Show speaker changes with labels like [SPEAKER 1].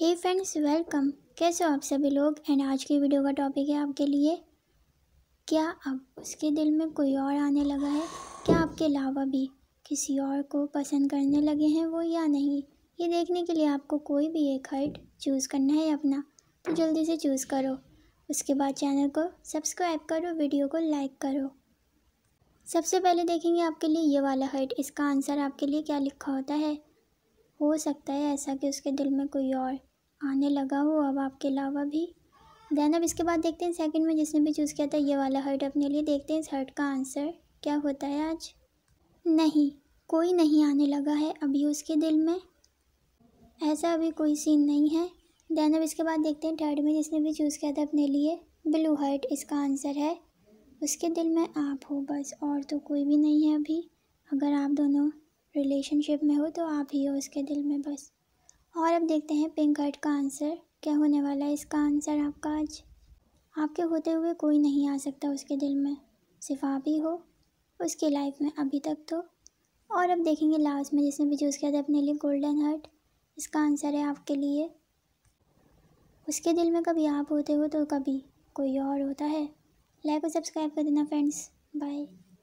[SPEAKER 1] हे friends welcome कैसे हो आप सभी लोग एंड आज की वीडियो का टॉपिक है आपके लिए क्या अब उसके दिल में कोई और आने लगा है क्या आपके अलावा भी किसी और को पसंद करने लगे हैं वो या नहीं ये देखने के लिए आपको कोई भी एक हर्ट चूज़ करना है अपना तो जल्दी से चूज़ करो उसके बाद चैनल को सब्सक्राइब करो वीडियो को लाइक करो सबसे पहले देखेंगे आपके लिए ये वाला हर्ट इसका आंसर आपके लिए क्या लिखा होता है हो सकता है ऐसा कि उसके दिल में कोई और आने लगा हो अब आपके अलावा भी देन अब इसके बाद देखते हैं सेकंड में जिसने भी चूज़ किया था ये वाला हर्ट अपने लिए देखते हैं इस हर्ट का आंसर क्या होता है आज नहीं कोई नहीं आने लगा है अभी उसके दिल में ऐसा अभी कोई सीन नहीं है देन अब इसके बाद देखते हैं थर्ड में जिसने भी चूज़ किया था अपने लिए ब्लू हर्ट इसका आंसर है उसके दिल में आप हो बस और तो कोई भी नहीं है अभी अगर आप दोनों रिलेशनशिप में हो तो आप ही हो उसके दिल में बस और अब देखते हैं पिंक हर्ट का आंसर क्या होने वाला है इसका आंसर आपका आज आपके होते हुए कोई नहीं आ सकता उसके दिल में सिर्फ आप ही हो उसकी लाइफ में अभी तक तो और अब देखेंगे लास्ट में जिसने भी चूज़ किया था अपने लिए गोल्डन हर्ट इसका आंसर है आपके लिए उसके दिल में कभी आप होते हो तो कभी कोई और होता है लाइक और सब्सक्राइब कर देना फ्रेंड्स बाय